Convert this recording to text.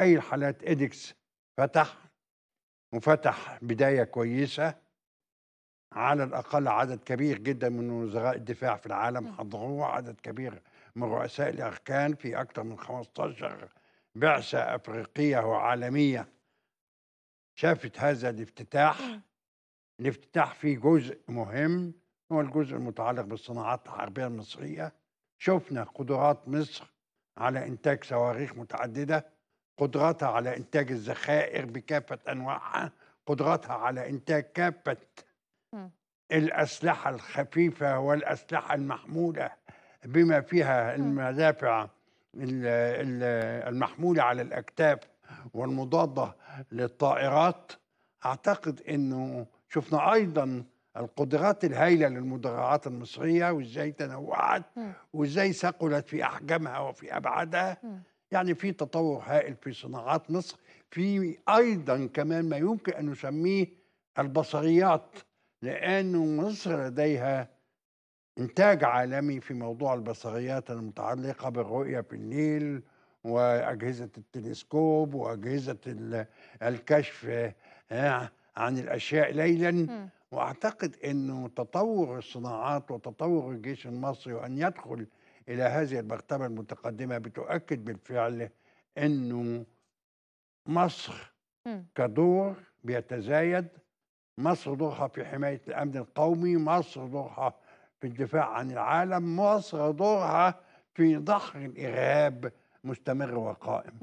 اي حالات ايدكس فتح وفتح بدايه كويسه على الاقل عدد كبير جدا من وزراء الدفاع في العالم حضروه عدد كبير من رؤساء الاركان في اكثر من 15 بعثه افريقيه وعالميه شافت هذا الافتتاح الافتتاح فيه جزء مهم هو الجزء المتعلق بالصناعات الحربيه المصريه شفنا قدرات مصر على انتاج صواريخ متعدده قدراتها على إنتاج الذخائر بكافة أنواعها قدراتها على إنتاج كافة الأسلحة الخفيفة والأسلحة المحمولة بما فيها المدافع المحمولة على الأكتاف والمضادة للطائرات أعتقد أنه شفنا أيضا القدرات الهائلة للمدرعات المصرية وإزاي تنوعت وإزاي ثقلت في أحجامها وفي أبعادها يعني في تطور هائل في صناعات مصر في ايضا كمان ما يمكن ان نسميه البصريات لانه مصر لديها انتاج عالمي في موضوع البصريات المتعلقه بالرؤيه في الليل واجهزه التلسكوب واجهزه الكشف آه، عن الاشياء ليلا واعتقد انه تطور الصناعات وتطور الجيش المصري وان يدخل الى هذه المرتبه المتقدمه بتؤكد بالفعل انه مصر كدور بيتزايد مصر دورها في حمايه الامن القومي، مصر دورها في الدفاع عن العالم، مصر دورها في دحر الارهاب مستمر وقائم.